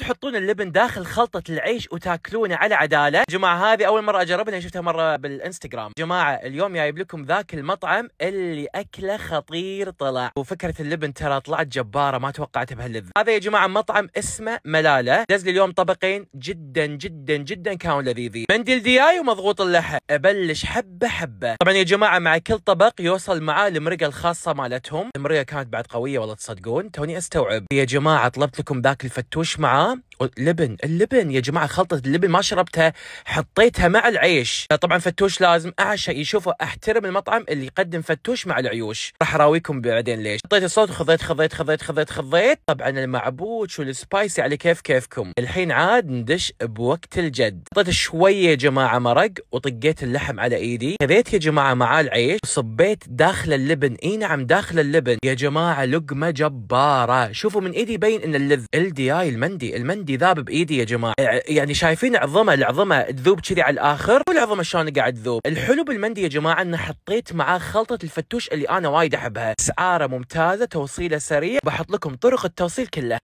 تحطون اللبن داخل خلطة العيش وتاكلونه على عدالة جماعة هذه أول مرة أجربها يعني شفتها مرة بالإنستغرام جماعة اليوم جايب لكم ذاك المطعم اللي أكله خطير طلع وفكرة اللبن ترى طلعت جبارة ما توقعتها بهاللذة هذا يا جماعة مطعم اسمه ملالة دز لي اليوم طبقين جدا جدا جدا كانوا لذيذين منديل دياي ومضغوط اللحم أبلش حبة حبة طبعا يا جماعة مع كل طبق يوصل معاه المرقة الخاصة مالتهم المرقة كانت بعد قوية والله تصدقون توني أستوعب يا جماعة طلبت لكم ذاك الفتوش معاه huh? لبن اللبن يا جماعه خلطه اللبن ما شربتها حطيتها مع العيش طبعا فتوش لازم اعشى يشوفه احترم المطعم اللي يقدم فتوش مع العيوش راح اراويكم بعدين ليش حطيت الصوت خضيت خضيت خضيت خضيت خضيت طبعا المعبوش والسبايسي على كيف كيفكم الحين عاد ندش بوقت الجد حطيت شويه يا جماعه مرق وطقيت اللحم على ايدي خذيت يا جماعه معاه العيش وصبيت داخل اللبن اي نعم داخل اللبن يا جماعه لقمه جباره شوفوا من ايدي يبين ان اللذ الدياي المندي المندي عندي ذاب بايدي يا جماعه يعني شايفين عظمه العظمه تذوب كذي على الاخر والعظمه شلون قاعد تذوب الحلو بالمندي يا جماعه انه حطيت معاه خلطه الفتوش اللي انا وايد احبها اسعاره ممتازه توصيله سريع بحط لكم طرق التوصيل كلها